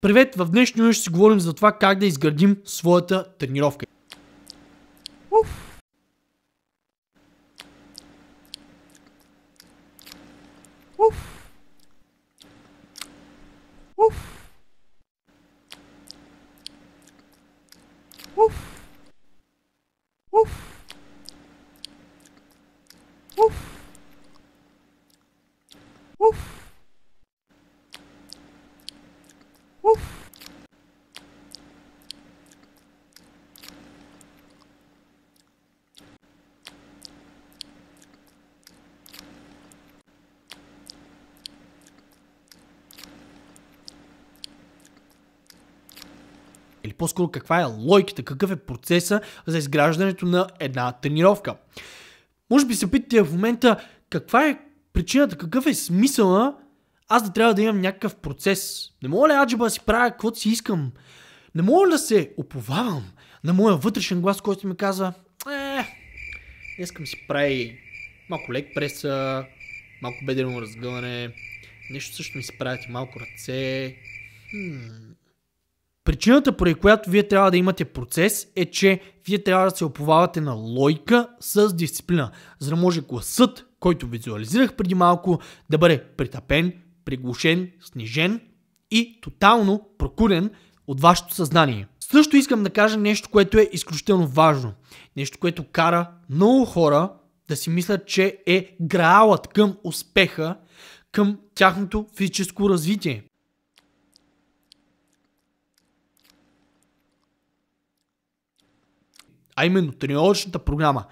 Привет! В днешния ден ще си говорим за това как да изградим своята тренировка. Уф. Уф. Уф. Уф. Уф. Уф. по-скоро каква е логиката, какъв е процеса за изграждането на една тренировка. Може би се питате в момента каква е причината, какъв е смисъла аз да трябва да имам някакъв процес. Не мога ли аджиба да си правя каквото си искам? Не мога ли да се оповавам на моя вътрешен глас, който ми казва е, искам си прави малко лек преса, малко бедрено разгъване, нещо също ми се правят и малко ръце. Хм, Причината, поради която вие трябва да имате процес, е, че вие трябва да се оповавате на лойка с дисциплина, за да може гласът, който визуализирах преди малко, да бъде притъпен, приглушен, снижен и тотално прокурен от вашето съзнание. Също искам да кажа нещо, което е изключително важно. Нещо, което кара много хора да си мислят, че е граалът към успеха, към тяхното физическо развитие. а именно тренировъчната програма.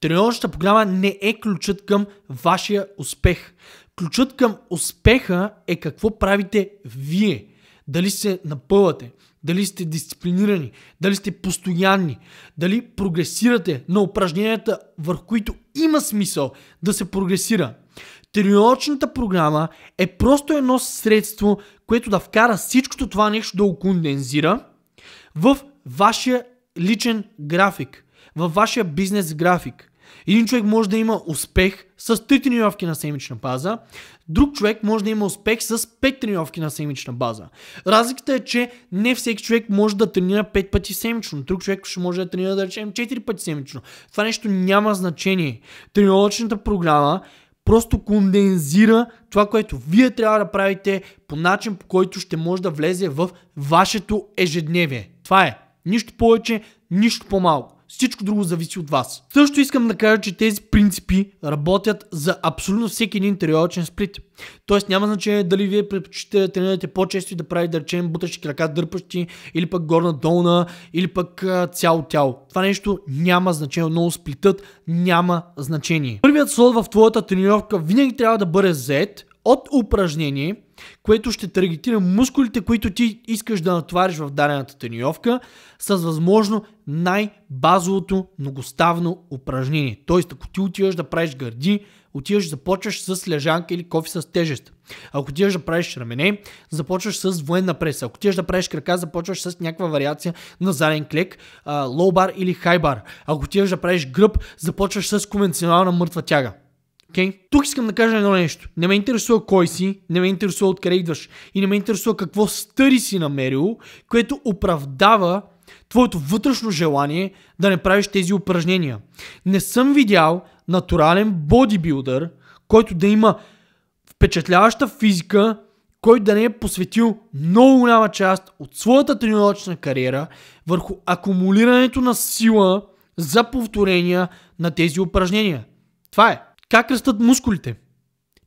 Тренировъчната програма не е ключът към вашия успех. Ключът към успеха е какво правите вие. Дали се напълвате, дали сте дисциплинирани, дали сте постоянни, дали прогресирате на упражненията, върху които има смисъл да се прогресира. Тренировъчната програма е просто едно средство, което да вкара всичкото това нещо да го кондензира в вашия личен график, във вашия бизнес график. Един човек може да има успех с 3 тренировки на седмична база, друг човек може да има успех с 5 тренировки на седмична база. Разликата е, че не всеки човек може да тренира 5 пъти седмично, друг човек ще може да тренира да речем 4 пъти седмично. Това нещо няма значение. Тренировъчната програма просто кондензира това, което вие трябва да правите по начин, по който ще може да влезе в вашето ежедневие. Това е. Нищо повече, нищо по-малко. Всичко друго зависи от вас. Също искам да кажа, че тези принципи работят за абсолютно всеки един тренировъчен сплит. Тоест няма значение дали вие предпочитате да тренирате по-често и да правите, да речем, бутащи крака, дърпащи, или пък горна-долна, или пък цяло тяло. Това нещо няма значение, но сплитът няма значение. Първият слот в твоята тренировка винаги трябва да бъде зает, от упражнение, което ще таргетира мускулите, които ти искаш да натвариш в дадената тренировка с възможно най-базовото многоставно упражнение. Тоест, ако ти отиваш да правиш гърди, отиваш започваш с лежанка или кофи с тежест. Ако отиваш да правиш рамене, започваш с военна преса. Ако отиваш да правиш крака, започваш с някаква вариация на заден клек, лоу бар или хай бар. Ако отиваш да правиш гръб, започваш с конвенционална мъртва тяга. Okay? Тук искам да кажа едно нещо. Не ме интересува кой си, не ме интересува откъде идваш и не ме интересува какво стъри си намерил, което оправдава твоето вътрешно желание да не правиш тези упражнения. Не съм видял натурален бодибилдър, който да има впечатляваща физика, който да не е посветил много голяма част от своята тренировъчна кариера върху акумулирането на сила за повторения на тези упражнения. Това е. Как растат мускулите?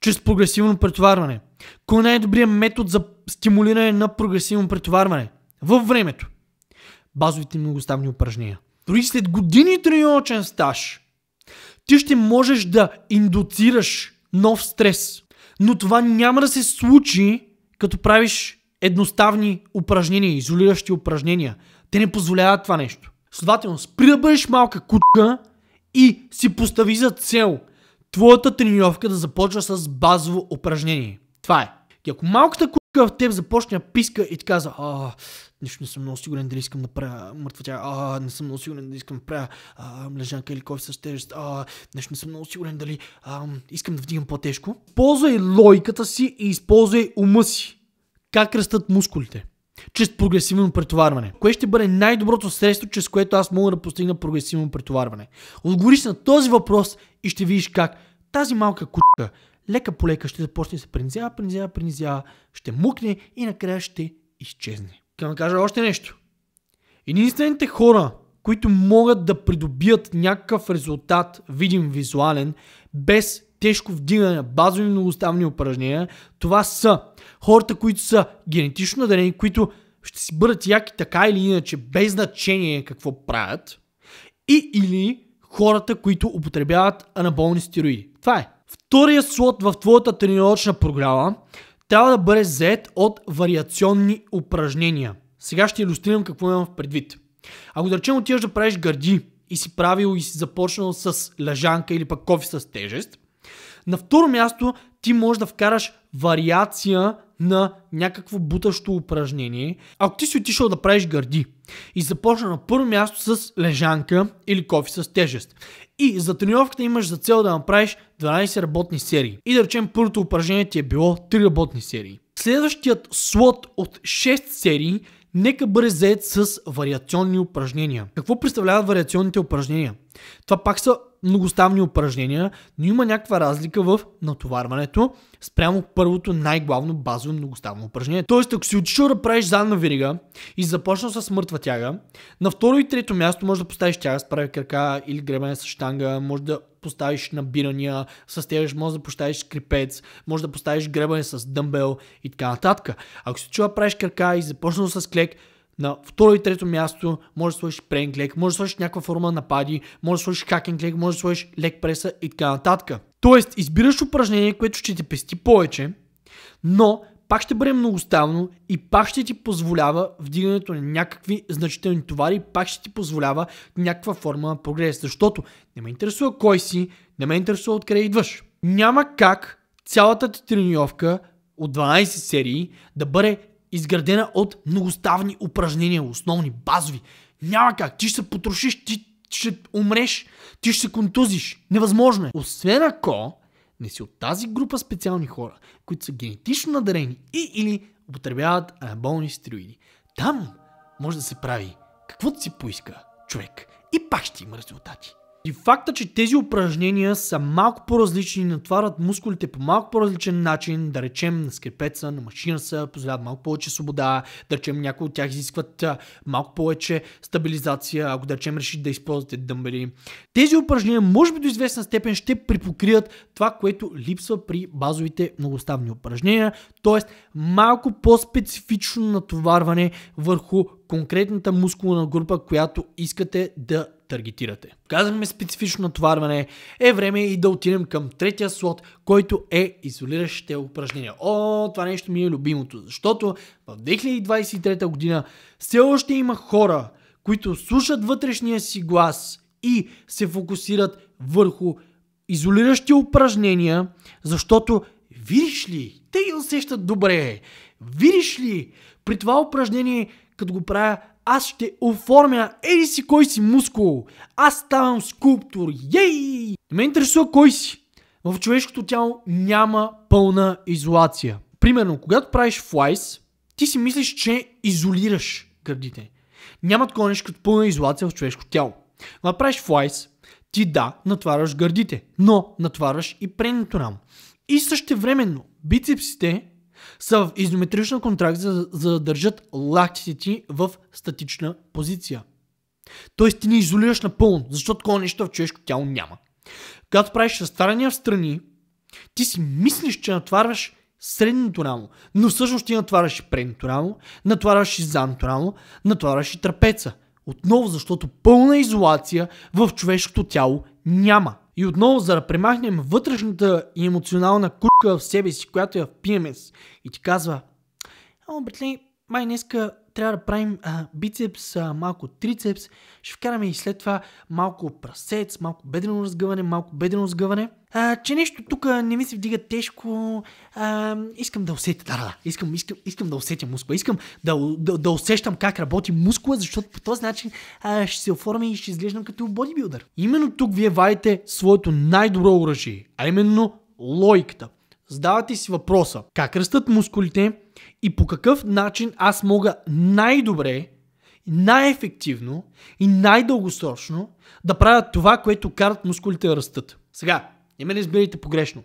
Чрез прогресивно претоварване. Кой е най-добрият метод за стимулиране на прогресивно претоварване? Във времето. Базовите многоставни упражнения. Дори след години тренировъчен стаж, ти ще можеш да индуцираш нов стрес. Но това няма да се случи, като правиш едноставни упражнения, изолиращи упражнения. Те не позволяват това нещо. Следователно, спри да бъдеш малка кутка и си постави за цел – твоята тренировка да започва с базово упражнение. Това е. И ако малката кучка в теб започне писка и ти казва, а, нищо не съм много сигурен дали искам да правя мъртва тя, а, не съм много сигурен дали искам да правя млежанка или кофе с тежест, а, нещо не съм много сигурен дали а, искам да вдигам по-тежко. Ползвай лойката си и използвай ума си. Как растат мускулите? чрез прогресивно претоварване. Кое ще бъде най-доброто средство, чрез което аз мога да постигна прогресивно претоварване? Отговориш на този въпрос и ще видиш как тази малка кучка лека по лека ще започне да се принизява, принизява, принизява, ще мукне и накрая ще изчезне. Към да кажа още нещо. Единствените хора, които могат да придобият някакъв резултат, видим визуален, без тежко вдигане, базови многоставни упражнения, това са хората, които са генетично дарени, които ще си бъдат яки така или иначе, без значение какво правят, и или хората, които употребяват анаболни стероиди. Това е. Втория слот в твоята тренировъчна програма трябва да бъде зает от вариационни упражнения. Сега ще иллюстрирам какво имам в предвид. Ако да речем отиваш да правиш гърди и си правил и си започнал с лежанка или пък кофи с тежест, на второ място ти можеш да вкараш вариация на някакво бутащо упражнение. Ако ти си отишъл да правиш гърди и започна на първо място с лежанка или кофи с тежест. И за тренировката имаш за цел да направиш 12 работни серии. И да речем първото упражнение ти е било 3 работни серии. Следващият слот от 6 серии нека бъде заед с вариационни упражнения. Какво представляват вариационните упражнения? Това пак са многоставни упражнения, но има някаква разлика в натоварването спрямо първото най-главно базово многоставно упражнение. Тоест, ако си отишъл да правиш задна верига и започна с мъртва тяга, на второ и трето място може да поставиш тяга с прави крака или гребане с штанга, може да поставиш набирания, със тежест може да поставиш скрипец, може да поставиш гребане с дъмбел и така нататък. Ако си чува правиш крака и започнал с клек, на второ и трето място може да сложиш пренг лек, може да сложиш някаква форма на напади, може да сложиш хакинг лек, може да сложиш лек преса и така нататък. Тоест, избираш упражнение, което ще ти пести повече, но пак ще бъде многоставно и пак ще ти позволява вдигането на някакви значителни товари, и пак ще ти позволява някаква форма на прогрес, защото не ме интересува кой си, не ме интересува откъде идваш. Няма как цялата ти тренировка от 12 серии да бъде изградена от многоставни упражнения, основни, базови. Няма как. Ти ще се потрошиш, ти ще умреш, ти ще се контузиш. Невъзможно е. Освен ако не си от тази група специални хора, които са генетично надарени и или употребяват анаболни стероиди. Там може да се прави каквото си поиска човек и пак ще има резултати. И факта, че тези упражнения са малко по-различни, натварят мускулите по малко по-различен начин, да речем на скрипеца, на машина са, позволяват малко повече свобода, да речем някои от тях изискват малко повече стабилизация, ако да речем решите да използвате дъмбели. Тези упражнения може би до известна степен ще припокрият това, което липсва при базовите многоставни упражнения, т.е. малко по-специфично натоварване върху конкретната мускулна група, която искате да таргетирате. Казахме специфично натоварване, е време и да отидем към третия слот, който е изолиращите упражнения. О, това нещо ми е любимото, защото в 2023 година все още има хора, които слушат вътрешния си глас и се фокусират върху изолиращи упражнения, защото видиш ли, те ги усещат добре. Видиш ли, при това упражнение като го правя, аз ще оформя ей си кой си мускул. Аз ставам скулптор. Ей! Не ме интересува кой си. В човешкото тяло няма пълна изолация. Примерно, когато правиш флайс, ти си мислиш, че изолираш гърдите. Няма такова нещо като пълна изолация в човешко тяло. Когато правиш флайс, ти да, натваряш гърдите, но натваряш и пренето нам. И същевременно бицепсите са в изометрична контракция, за, да държат лактите ти в статична позиция. Тоест ти не изолираш напълно, защото такова нещо в човешко тяло няма. Когато правиш разтваряния в страни, ти си мислиш, че натварваш средното рамо, но всъщност ти натварваш и предното рамо, натварваш и задното рамо, натварваш и трапеца. Отново, защото пълна изолация в човешкото тяло няма. И отново, за да премахнем вътрешната и емоционална кучка в себе си, която я впиеме и ти казва, ама братле, май днеска трябва да правим а, бицепс, а, малко трицепс, ще вкараме и след това малко прасец, малко бедрено разгъване, малко бедрено разгъване. А, че нещо тук не ми се вдига тежко, а, искам да усетя, да, да, искам, искам, искам да усетя мускула, искам да, да, да усещам как работи мускула, защото по този начин а, ще се оформя и ще изглеждам като бодибилдър. Именно тук вие вадите своето най-добро оръжие, а именно лойката. Задавате си въпроса, как растат мускулите и по какъв начин аз мога най-добре, най-ефективно и най-дългосрочно да правя това, което карат мускулите да растат. Сега, не ме не избирайте погрешно.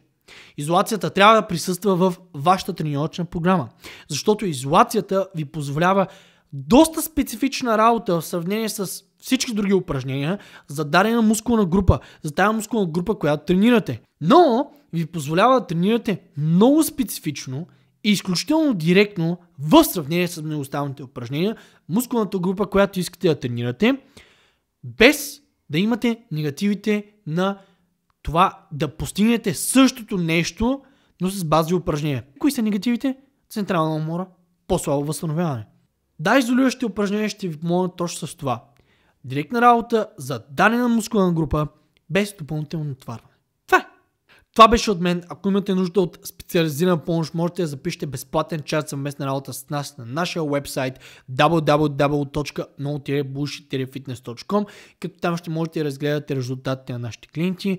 Изолацията трябва да присъства в вашата тренировъчна програма, защото изолацията ви позволява доста специфична работа в сравнение с всички други упражнения за дадена мускулна група, за тази мускулна група, която тренирате. Но ви позволява да тренирате много специфично и изключително директно в сравнение с много останалите упражнения, мускулната група, която искате да тренирате, без да имате негативите на това да постигнете същото нещо, но с базови упражнения. Кои са негативите? Централна умора, по-слабо възстановяване. Да, изолиращите упражнения ще ви помогнат точно с това. Директна работа за дадена мускулна група без допълнително натварване. Това беше от мен. Ако имате нужда от специализирана помощ, можете да запишете безплатен чат съвместна работа с нас на нашия вебсайт www.no-bullshit-fitness.com като там ще можете да разгледате резултатите на нашите клиенти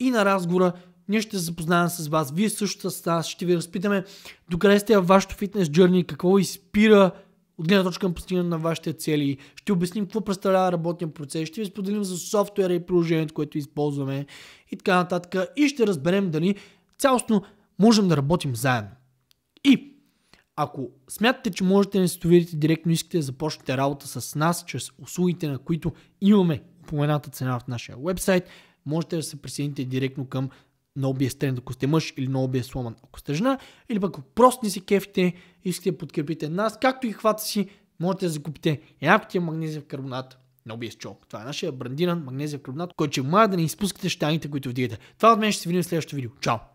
и на разговора ние ще се запознаем с вас, вие също с нас, ще ви разпитаме докъде сте във вашето фитнес джерни, какво изпира от гледна точка на постигане на вашите цели. Ще обясним какво представлява работния процес, ще ви споделим за софтуера и приложението, което използваме и така нататък. И ще разберем дали цялостно можем да работим заедно. И ако смятате, че можете да се доверите директно, искате да започнете работа с нас, чрез услугите, на които имаме упомената цена в нашия вебсайт, можете да се присъедините директно към много би е стрен, ако сте мъж или много би е сломан, ако сте жена, или пък ако просто не се кефите, искате да подкрепите нас, както и хвата си, можете да закупите магнезия в карбонат на OBS Chalk. Е Това е нашия брандиран в карбонат, който ще мая да не изпускате щаните, които вдигате. Това от мен ще се видим в следващото видео. Чао!